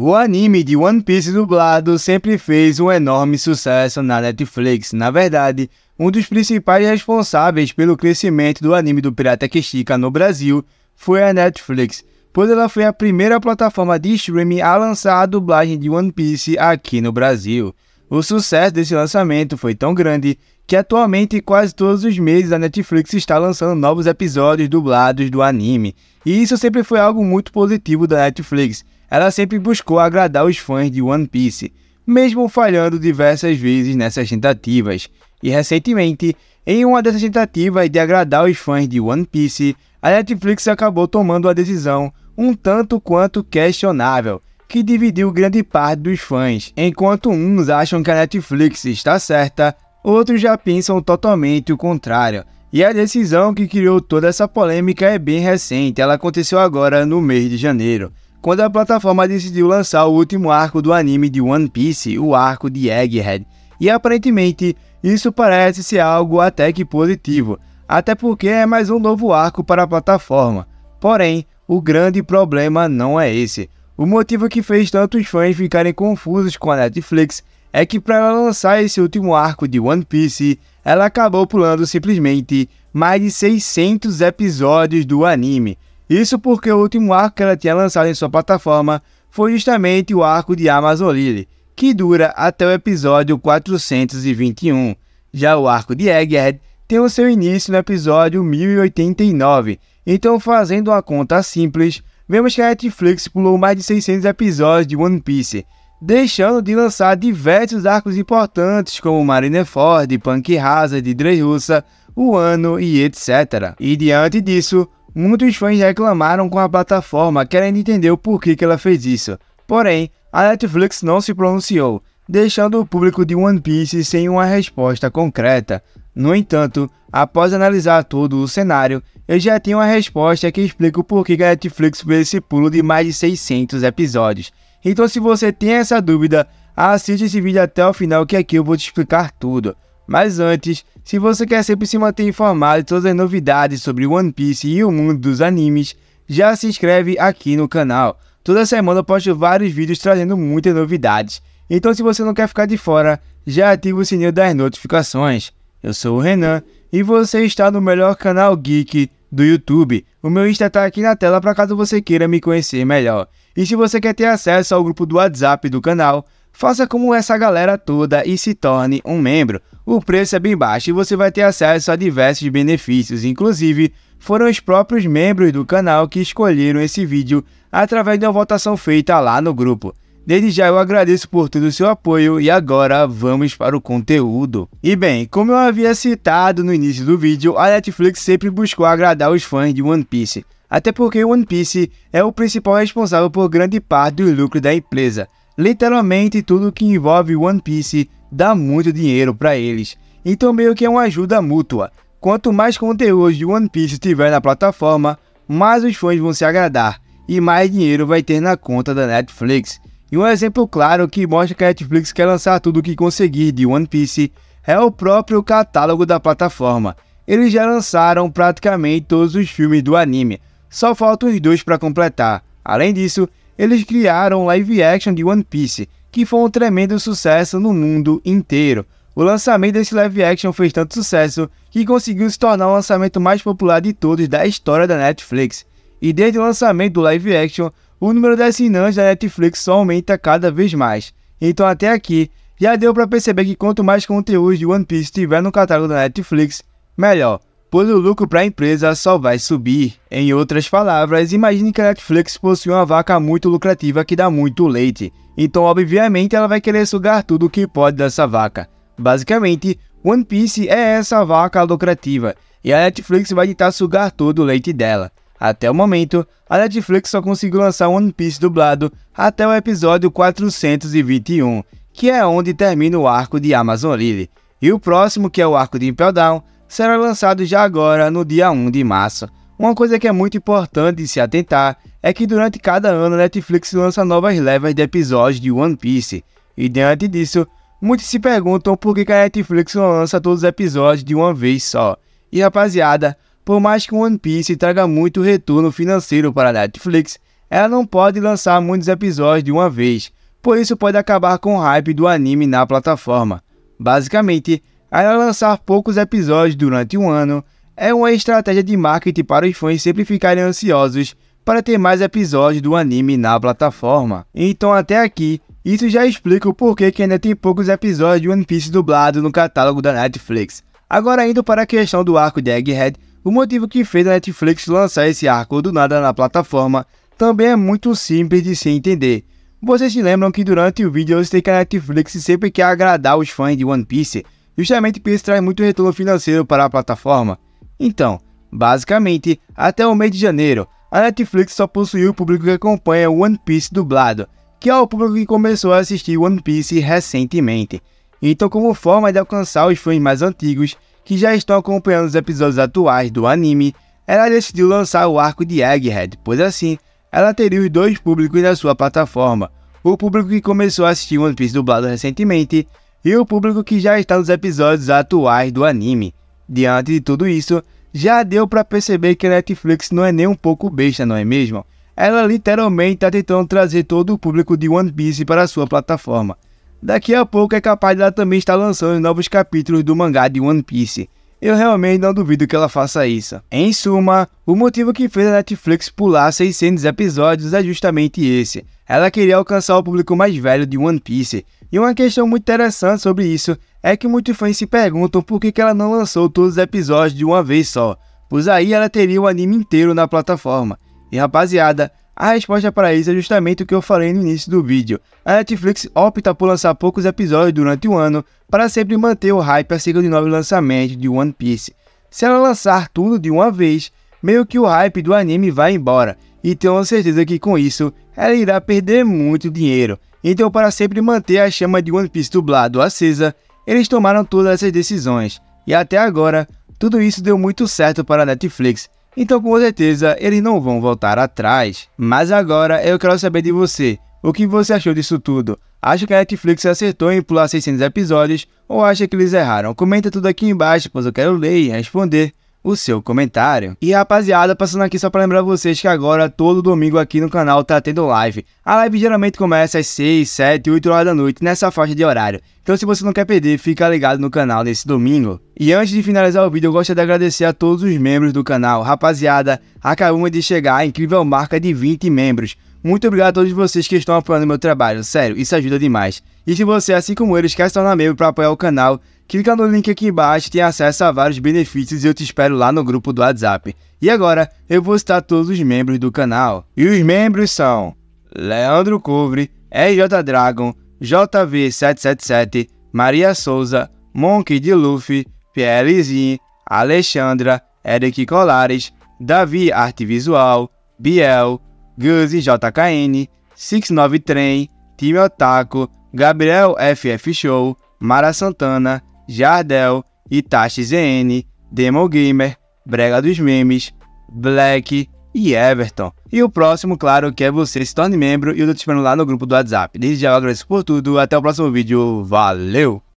O anime de One Piece dublado sempre fez um enorme sucesso na Netflix. Na verdade, um dos principais responsáveis pelo crescimento do anime do Pirata que no Brasil foi a Netflix, pois ela foi a primeira plataforma de streaming a lançar a dublagem de One Piece aqui no Brasil. O sucesso desse lançamento foi tão grande que atualmente quase todos os meses a Netflix está lançando novos episódios dublados do anime, e isso sempre foi algo muito positivo da Netflix ela sempre buscou agradar os fãs de One Piece, mesmo falhando diversas vezes nessas tentativas. E recentemente, em uma dessas tentativas de agradar os fãs de One Piece, a Netflix acabou tomando a decisão um tanto quanto questionável, que dividiu grande parte dos fãs. Enquanto uns acham que a Netflix está certa, outros já pensam totalmente o contrário. E a decisão que criou toda essa polêmica é bem recente, ela aconteceu agora no mês de janeiro quando a plataforma decidiu lançar o último arco do anime de One Piece, o arco de Egghead. E aparentemente, isso parece ser algo até que positivo, até porque é mais um novo arco para a plataforma. Porém, o grande problema não é esse. O motivo que fez tantos fãs ficarem confusos com a Netflix é que para ela lançar esse último arco de One Piece, ela acabou pulando simplesmente mais de 600 episódios do anime, isso porque o último arco que ela tinha lançado em sua plataforma foi justamente o arco de Amazon Lily, que dura até o episódio 421. Já o arco de Egghead tem o seu início no episódio 1089, então fazendo uma conta simples, vemos que a Netflix pulou mais de 600 episódios de One Piece, deixando de lançar diversos arcos importantes como Marineford, Punk Hazard, Russa, Wano e etc. E diante disso, Muitos fãs reclamaram com a plataforma querendo entender o porquê que ela fez isso. Porém, a Netflix não se pronunciou, deixando o público de One Piece sem uma resposta concreta. No entanto, após analisar todo o cenário, eu já tenho uma resposta que explica o porquê que a Netflix fez esse pulo de mais de 600 episódios. Então se você tem essa dúvida, assiste esse vídeo até o final que aqui eu vou te explicar tudo. Mas antes, se você quer sempre se manter informado de todas as novidades sobre One Piece e o mundo dos animes, já se inscreve aqui no canal. Toda semana eu posto vários vídeos trazendo muitas novidades. Então se você não quer ficar de fora, já ativa o sininho das notificações. Eu sou o Renan e você está no melhor canal geek do YouTube. O meu Insta está aqui na tela para caso você queira me conhecer melhor. E se você quer ter acesso ao grupo do WhatsApp do canal, Faça como essa galera toda e se torne um membro. O preço é bem baixo e você vai ter acesso a diversos benefícios, inclusive foram os próprios membros do canal que escolheram esse vídeo através de uma votação feita lá no grupo. Desde já eu agradeço por todo o seu apoio e agora vamos para o conteúdo. E bem, como eu havia citado no início do vídeo, a Netflix sempre buscou agradar os fãs de One Piece, até porque One Piece é o principal responsável por grande parte do lucro da empresa. Literalmente tudo que envolve One Piece dá muito dinheiro para eles, então meio que é uma ajuda mútua. Quanto mais conteúdo de One Piece tiver na plataforma, mais os fãs vão se agradar e mais dinheiro vai ter na conta da Netflix. E um exemplo claro que mostra que a Netflix quer lançar tudo o que conseguir de One Piece é o próprio catálogo da plataforma. Eles já lançaram praticamente todos os filmes do anime, só faltam os dois para completar. Além disso, eles criaram live action de One Piece, que foi um tremendo sucesso no mundo inteiro. O lançamento desse live action fez tanto sucesso que conseguiu se tornar o lançamento mais popular de todos da história da Netflix. E desde o lançamento do live action, o número de assinantes da Netflix só aumenta cada vez mais. Então até aqui, já deu para perceber que quanto mais conteúdos de One Piece tiver no catálogo da Netflix, melhor pois o lucro para a empresa só vai subir. Em outras palavras, imagine que a Netflix possui uma vaca muito lucrativa que dá muito leite, então obviamente ela vai querer sugar tudo o que pode dessa vaca. Basicamente, One Piece é essa vaca lucrativa, e a Netflix vai tentar sugar todo o leite dela. Até o momento, a Netflix só conseguiu lançar One Piece dublado até o episódio 421, que é onde termina o arco de Amazon Lily. E o próximo, que é o arco de Impel Down, será lançado já agora, no dia 1 de março. Uma coisa que é muito importante se atentar é que durante cada ano a Netflix lança novas levas de episódios de One Piece, e diante disso, muitos se perguntam por que a Netflix lança todos os episódios de uma vez só. E rapaziada, por mais que One Piece traga muito retorno financeiro para a Netflix, ela não pode lançar muitos episódios de uma vez, por isso pode acabar com o hype do anime na plataforma. Basicamente, ela lançar poucos episódios durante um ano é uma estratégia de marketing para os fãs sempre ficarem ansiosos para ter mais episódios do anime na plataforma. Então até aqui, isso já explica o porquê que ainda tem poucos episódios de One Piece dublado no catálogo da Netflix. Agora indo para a questão do arco de Egghead, o motivo que fez a Netflix lançar esse arco do nada na plataforma também é muito simples de se entender. Vocês se lembram que durante o vídeo eu sei que a Netflix sempre quer agradar os fãs de One Piece, justamente porque isso traz muito retorno financeiro para a plataforma. Então, basicamente, até o mês de janeiro, a Netflix só possuiu o público que acompanha One Piece dublado, que é o público que começou a assistir One Piece recentemente. Então, como forma de alcançar os fãs mais antigos que já estão acompanhando os episódios atuais do anime, ela decidiu lançar o arco de Egghead, pois assim ela teria os dois públicos na sua plataforma: o público que começou a assistir One Piece dublado recentemente e o público que já está nos episódios atuais do anime. Diante de tudo isso, já deu para perceber que a Netflix não é nem um pouco besta, não é mesmo? Ela literalmente está tentando trazer todo o público de One Piece para sua plataforma. Daqui a pouco é capaz de ela também estar lançando novos capítulos do mangá de One Piece. Eu realmente não duvido que ela faça isso. Em suma, o motivo que fez a Netflix pular 600 episódios é justamente esse. Ela queria alcançar o público mais velho de One Piece. E uma questão muito interessante sobre isso é que muitos fãs se perguntam por que ela não lançou todos os episódios de uma vez só, pois aí ela teria o anime inteiro na plataforma. E rapaziada, a resposta para isso é justamente o que eu falei no início do vídeo. A Netflix opta por lançar poucos episódios durante o ano para sempre manter o hype acerca de novos lançamentos de One Piece. Se ela lançar tudo de uma vez, meio que o hype do anime vai embora, e tenho certeza que com isso ela irá perder muito dinheiro. Então, para sempre manter a chama de One Piece dublado acesa, eles tomaram todas essas decisões, e até agora, tudo isso deu muito certo para a Netflix, então, com certeza, eles não vão voltar atrás. Mas agora eu quero saber de você. O que você achou disso tudo? Acha que a Netflix acertou em pular 600 episódios ou acha que eles erraram? Comenta tudo aqui embaixo, pois eu quero ler e responder o seu comentário. E rapaziada, passando aqui só para lembrar vocês que agora todo domingo aqui no canal tá tendo live. A live geralmente começa às 6, 7, 8 horas da noite nessa faixa de horário. Então se você não quer perder, fica ligado no canal nesse domingo. E antes de finalizar o vídeo, eu gostaria de agradecer a todos os membros do canal. Rapaziada, acabamos de chegar a incrível marca de 20 membros. Muito obrigado a todos vocês que estão apoiando meu trabalho, sério, isso ajuda demais. E se você, assim como eles, quer estar tornar membro para apoiar o canal, clica no link aqui embaixo tem acesso a vários benefícios e eu te espero lá no grupo do WhatsApp. E agora, eu vou citar todos os membros do canal. E os membros são... Leandro Couvre, RJ Dragon, JV777, Maria Souza, Monkey de Luffy, Pierrezinho, Alexandra, Eric Colares, Davi Arte Visual, Biel, Guzi JKN, 69 Trem, Time Otaku, Gabriel FF Show, Mara Santana, Jardel, Itachi ZN, Demo Gamer, Brega dos Memes, Black e Everton. E o próximo, claro, que é você se torne membro e eu tô te esperando lá no grupo do WhatsApp. Desde já eu agradeço por tudo, até o próximo vídeo, valeu!